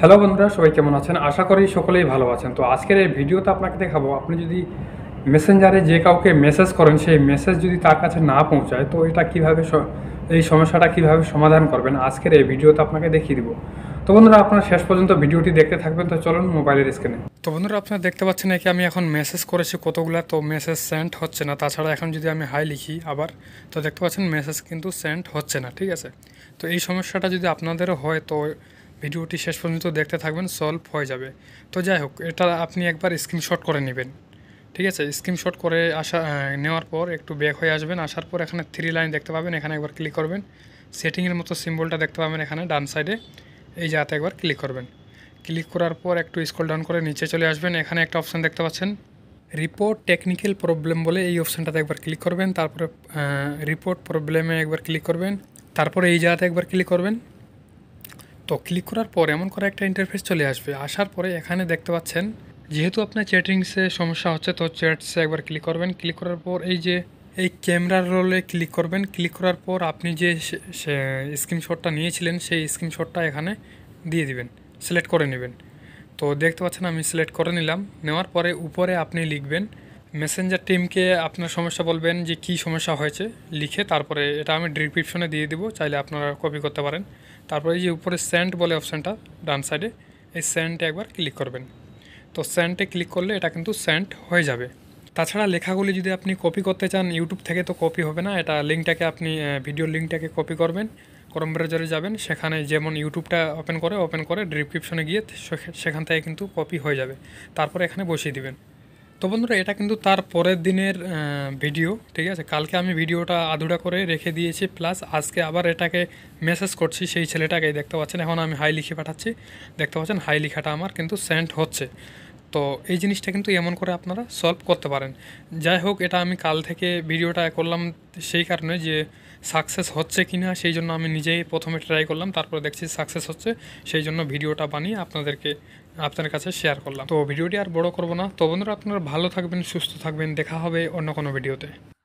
hello বন্ধুরা সবাই কেমন আছেন আশা করি সকলেই ভালো আছেন তো আজকের এই ভিডিওতে আপনাকে দেখাবো আপনি যদি মেসেঞ্জারে যে কাউকে মেসেজ করেন সেই মেসেজ যদি তার কাছে না পৌঁছায় তো এটা কিভাবে এই সমস্যাটা কিভাবে সমাধান করবেন আজকের এই ভিডিওতে আপনাকে দেখিয়ে দিব তো বন্ধুরা আপনার শেষ পর্যন্ত ভিডিওটি দেখতে থাকবেন তো চলুন মোবাইলের স্ক্রিনে তো বন্ধুরা আপনারা দেখতে পাচ্ছেন একে আমি এখন মেসেজ করেছি কতগুলা তো মেসেজ সেন্ড হচ্ছে না তাছাড়া এখন যদি আমি হাই লিখি আবার তো দেখতে পাচ্ছেন মেসেজ কিন্তু সেন্ড হচ্ছে না ঠিক আছে তো এই সমস্যাটা যদি আপনাদেরও হয় তো ভিডিওটি শেষ পর্যন্ত দেখতে থাকবেন সলভ হয়ে যাবে তো যাই হোক এটা আপনি একবার স্ক্রিনশট করে নেবেন ঠিক আছে স্ক্রিনশট করে আসা নেওয়ার পর একটু ব্যাক হয়ে আসবেন আসার পর এখানে থ্রি লাইন দেখতে পাবেন এখানে একবার ক্লিক করবেন সেটিংয়ের মতো সিম্বলটা দেখতে পাবেন এখানে ডান সাইডে এই জায়গাতে একবার ক্লিক করবেন ক্লিক করার পর একটু স্কল ডাউন করে নিচে চলে আসবেন এখানে একটা অপশান দেখতে পাচ্ছেন রিপোর্ট টেকনিক্যাল প্রবলেম বলে এই অপশানটাতে একবার ক্লিক করবেন তারপরে রিপোর্ট প্রবলেমে একবার ক্লিক করবেন তারপরে এই জায়গাতে একবার ক্লিক করবেন তো ক্লিক করার পর এমন করে একটা ইন্টারফেস চলে আসবে আসার পরে এখানে দেখতে পাচ্ছেন যেহেতু আপনার চ্যাটিংসে সমস্যা হচ্ছে তো চ্যাটসে একবার ক্লিক করবেন ক্লিক করার পর এই যে এই ক্যামেরার রোলে ক্লিক করবেন ক্লিক করার পর আপনি যে স্ক্রিনশটটা নিয়েছিলেন সেই স্ক্রিনশটটা এখানে দিয়ে দিবেন সিলেক্ট করে নেবেন তো দেখতে পাচ্ছেন আমি সিলেক্ট করে নিলাম নেওয়ার পরে উপরে আপনি লিখবেন মেসেঞ্জার টিমকে আপনার সমস্যা বলবেন যে কি সমস্যা হয়েছে লিখে তারপরে এটা আমি ডিসক্রিপশনে দিয়ে দিব চাইলে আপনারা কপি করতে পারেন তারপরে যে উপরে সেন্ট বলে অপশানটা ডান সাইডে এই সেন্টে একবার ক্লিক করবেন তো সেন্টে ক্লিক করলে এটা কিন্তু সেন্ট হয়ে যাবে তাছাড়া লেখাগুলি যদি আপনি কপি করতে চান ইউটিউব থেকে তো কপি হবে না এটা লিঙ্কটাকে আপনি ভিডিও লিঙ্কটাকে কপি করবেন ক্রম ব্রাউজারে যাবেন সেখানে যেমন ইউটিউবটা ওপেন করে ওপেন করে ডিসক্রিপশনে গিয়ে সেখান থেকে কিন্তু কপি হয়ে যাবে তারপর এখানে বসিয়ে দিবেন তো বন্ধুরা এটা কিন্তু তার পরের দিনের ভিডিও ঠিক আছে কালকে আমি ভিডিওটা আধুরা করে রেখে দিয়েছি প্লাস আজকে আবার এটাকে মেসেজ করছি সেই ছেলেটাকে দেখতে পাচ্ছেন এখন আমি হাই লিখে পাঠাচ্ছি দেখতে পাচ্ছেন হাই লিখাটা আমার কিন্তু সেন্ড হচ্ছে তো এই জিনিসটা কিন্তু এমন করে আপনারা সলভ করতে পারেন যাই হোক এটা আমি কাল থেকে ভিডিওটা করলাম সেই কারণে যে সাকসেস হচ্ছে কি না সেই জন্য আমি নিজেই প্রথমে ট্রাই করলাম তারপরে দেখছি সাকসেস হচ্ছে সেই জন্য ভিডিওটা বানিয়ে আপনাদেরকে আপনার কাছে শেয়ার করলাম তো ভিডিওটি আর বড় করব না তো বন্ধুরা আপনারা ভালো থাকবেন সুস্থ থাকবেন দেখা হবে অন্য কোনো ভিডিওতে